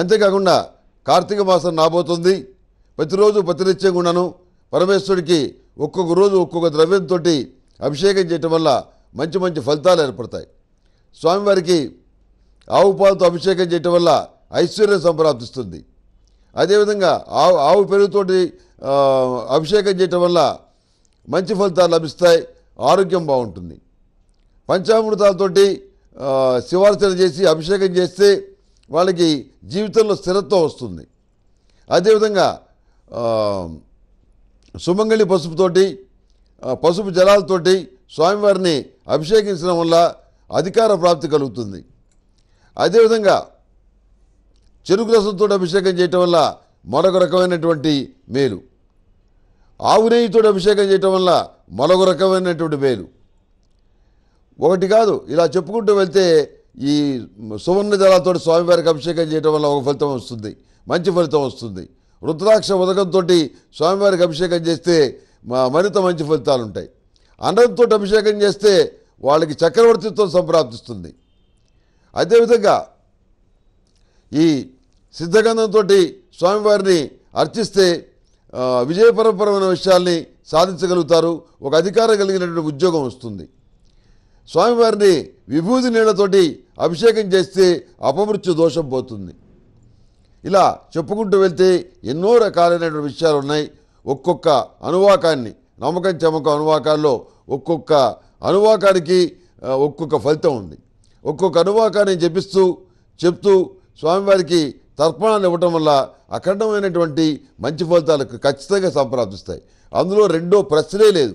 అంతేకాకుండా కార్తీక మాసం రాబోతుంది ప్రతిరోజు ప్రతినిత్యం కూడాను పరమేశ్వరుడికి ఒక్కొక్క రోజు ఒక్కొక్క ద్రవ్యంతో అభిషేకం చేయటం వల్ల మంచి మంచి ఫలితాలు ఏర్పడతాయి స్వామివారికి ఆవు పాలతో అభిషేకం చేయటం వల్ల ఐశ్వర్యం సంప్రాప్తిస్తుంది అదేవిధంగా ఆవు ఆవు పెరుగుతోటి అభిషేకం చేయటం వల్ల మంచి ఫలితాలు లభిస్తాయి ఆరోగ్యం బాగుంటుంది పంచామృతాలతోటి శివార్చన చేసి అభిషేకం చేస్తే వాళ్ళకి జీవితంలో స్థిరత్వం వస్తుంది అదేవిధంగా సుమంగళి పసుపుతోటి పసుపు జలాలతోటి స్వామివారిని అభిషేకించడం వల్ల అధికార ప్రాప్తి కలుగుతుంది అదేవిధంగా చెరుకు రసంతో అభిషేకం చేయటం వల్ల మరొక రకమైనటువంటి మేలు ఆవు నెయ్యితో అభిషేకం చేయటం వల్ల మరొక రకమైనటువంటి మేలు ఒకటి కాదు ఇలా చెప్పుకుంటూ వెళ్తే ఈ సువర్ణ జలాతో స్వామివారికి అభిషేకం చేయడం వల్ల ఒక ఫలితం వస్తుంది మంచి ఫలితం వస్తుంది రుద్రాక్ష ఉదకంతో స్వామివారికి అభిషేకం చేస్తే మరింత మంచి ఫలితాలు ఉంటాయి అన్నంతో అభిషేకం చేస్తే వాళ్ళకి చక్రవర్తిత్వం సంప్రాప్తిస్తుంది అదేవిధంగా ఈ సిద్ధగంధంతో స్వామివారిని అర్చిస్తే విజయపరపరమైన విషయాల్ని సాధించగలుగుతారు ఒక అధికారం కలిగినటువంటి ఉద్యోగం వస్తుంది స్వామివారిని విభూతి నీళ్లతోటి అభిషేకం చేస్తే అపమృత్యు దోషం పోతుంది ఇలా చెప్పుకుంటూ వెళ్తే ఎన్నో రకాలైనటువంటి విషయాలు ఉన్నాయి ఒక్కొక్క అనువాకాన్ని నమ్మకం చమకం అనువాకాల్లో ఒక్కొక్క అనువాకానికి ఒక్కొక్క ఫలితం ఉంది ఒక్కొక్క అనువాకాన్ని జపిస్తూ చెప్తూ స్వామివారికి తర్పణాలు ఇవ్వటం వల్ల అఖండమైనటువంటి మంచి ఫలితాలకు ఖచ్చితంగా సంప్రాప్తిస్తాయి అందులో రెండో ప్రశ్నే లేదు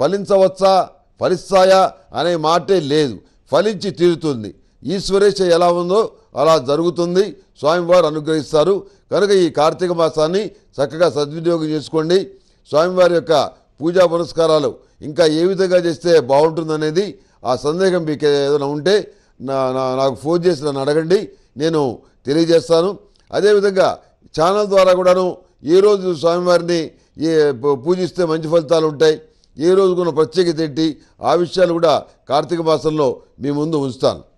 ఫలించవచ్చా ఫలిస్తాయా అనే మాటే లేదు ఫలించి తీరుతుంది ఈశ్వరేశ ఎలా ఉందో అలా జరుగుతుంది స్వామివారు అనుగ్రహిస్తారు కనుక ఈ కార్తీక మాసాన్ని చక్కగా సద్వినియోగం చేసుకోండి స్వామివారి యొక్క పూజా పురస్కారాలు ఇంకా ఏ విధంగా చేస్తే బాగుంటుందనేది ఆ సందేహం మీకు ఏదైనా ఉంటే నాకు ఫోన్ చేసి నన్ను అడగండి నేను తెలియజేస్తాను అదేవిధంగా ఛానల్ ద్వారా కూడాను ఏ రోజు స్వామివారిని పూజిస్తే మంచి ఫలితాలు ఉంటాయి ఏ రోజుకున్న ప్రత్యేకత ఆ విషయాలు కూడా కార్తీక మాసంలో మీ ముందు ఉంచుతాను